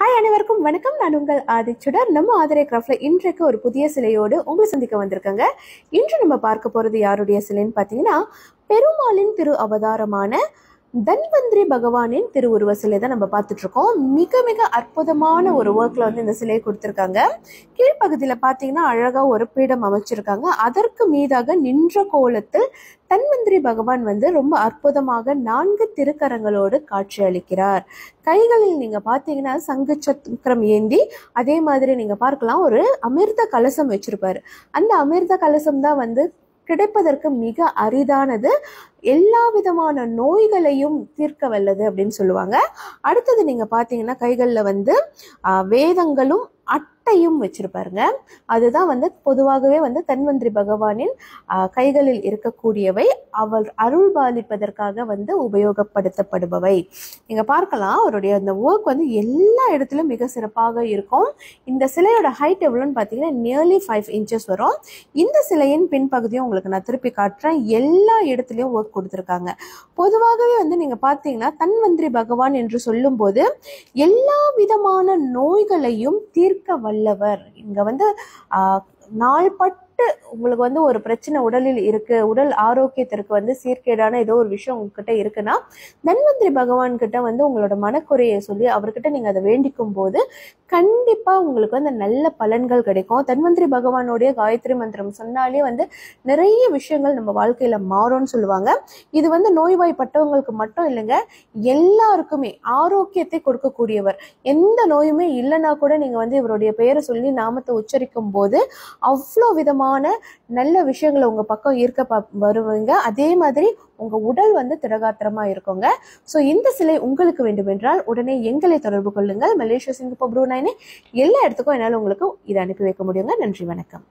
hi அனைவருக்கும் வணக்கம் நான் உங்கள் ஆதிச்சுடர் நம்ம ஆதரை கிராஃப்டில் இன்றைக்கு ஒரு புதிய சிலையோடு உங்களை சந்திக்க வந்திருக்கங்க இன்று நம்ம பார்க்க போகிறது யாருடைய சிலைன்னு பார்த்தீங்கன்னா பெருமாளின் திரு அவதாரமான தன்வந்திரி பகவானின் திருவுருவ சிலை தான் நம்ம பார்த்துட்டு இருக்கோம் மிக மிக அற்புதமான ஒரு ஒர்க்ல வந்து இந்த சிலையை கொடுத்துருக்காங்க கீழ்ப்பகுதியில் பார்த்தீங்கன்னா அழகா ஒரு பீடம் அமைச்சிருக்காங்க அதற்கு மீதாக நின்ற கோலத்தில் தன்வந்திரி பகவான் வந்து ரொம்ப அற்புதமாக நான்கு திருக்கரங்களோடு காட்சி அளிக்கிறார் கைகளில் நீங்க பார்த்தீங்கன்னா சங்கு சக்கரம் ஏந்தி அதே மாதிரி நீங்க பார்க்கலாம் ஒரு அமிர்த கலசம் வச்சிருப்பாரு அந்த அமிர்த கலசம் தான் வந்து கிடைப்பதற்கு மிக அரிதானது எல்லா விதமான நோய்களையும் தீர்க்க வல்லது அப்படின்னு சொல்லுவாங்க அடுத்தது நீங்கள் பார்த்தீங்கன்னா கைகளில் வந்து வேதங்களும் அட்டையும் வச்சுருப்பாருங்க அதுதான் வந்து பொதுவாகவே வந்து தன்வந்திரி பகவானின் கைகளில் இருக்கக்கூடியவை அவள் அருள் பாலிப்பதற்காக வந்து உபயோகப்படுத்தப்படுபவை நீங்கள் பார்க்கலாம் அவருடைய அந்த ஒர்க் வந்து எல்லா இடத்துலையும் மிக சிறப்பாக இருக்கும் இந்த சிலையோட ஹைட் எவ்வளோன்னு பார்த்தீங்கன்னா நியர்லி ஃபைவ் இன்ச்சஸ் வரும் இந்த சிலையின் பின்பகுதியும் உங்களுக்கு நான் திருப்பி காட்டுறேன் எல்லா இடத்துலையும் ஒர்க் கொடுத்துருக்காங்க பொதுவாகவே வந்து நீங்கள் பார்த்தீங்கன்னா தன்வந்திரி பகவான் என்று சொல்லும்போது எல்லா விதமான நோய்களையும் தீர்க்க அழிக்க வல்லவர் இங்க வந்து நாள்பட்டு உங்களுக்கு வந்து ஒரு பிரச்சனை உடலில் இருக்கு உடல் ஆரோக்கியத்திற்கு வந்து சீர்கேடான ஏதோ ஒரு விஷயம் உங்ககிட்ட இருக்குன்னா தன்வந்திரி பகவான் கிட்ட வந்து உங்களோட மனக்குறையை சொல்லி அவர்கிட்ட நீங்க அதை வேண்டிக்கும் போது கண்டிப்பாக உங்களுக்கு வந்து நல்ல பலன்கள் கிடைக்கும் தன்வந்திரி பகவானுடைய காயத்ரி மந்திரம் சொன்னாலே வந்து நிறைய விஷயங்கள் நம்ம வாழ்க்கையில் மாறும்னு சொல்லுவாங்க இது வந்து நோய்வாய்ப்பட்டவங்களுக்கு மட்டும் இல்லைங்க எல்லாருக்குமே ஆரோக்கியத்தை கொடுக்கக்கூடியவர் எந்த நோயுமே இல்லைன்னா கூட நீங்கள் வந்து இவருடைய பெயரை சொல்லி நாமத்தை உச்சரிக்கும் போது அவ்வளோ விதமான நல்ல விஷயங்களை உங்கள் பக்கம் இருக்க ப வருவீங்க அதே மாதிரி உங்கள் உடல் வந்து திரகாத்திரமா இருக்கோங்க ஸோ இந்த சிலை உங்களுக்கு வேண்டுமென்றால் உடனே எங்களை தொடர்பு கொள்ளுங்கள் மலேசியா சிங்கப்பூர் ப்ரூனைனே எல்லா இடத்துக்கும் என்னால் உங்களுக்கு இதை அனுப்பி வைக்க முடியுங்க நன்றி வணக்கம்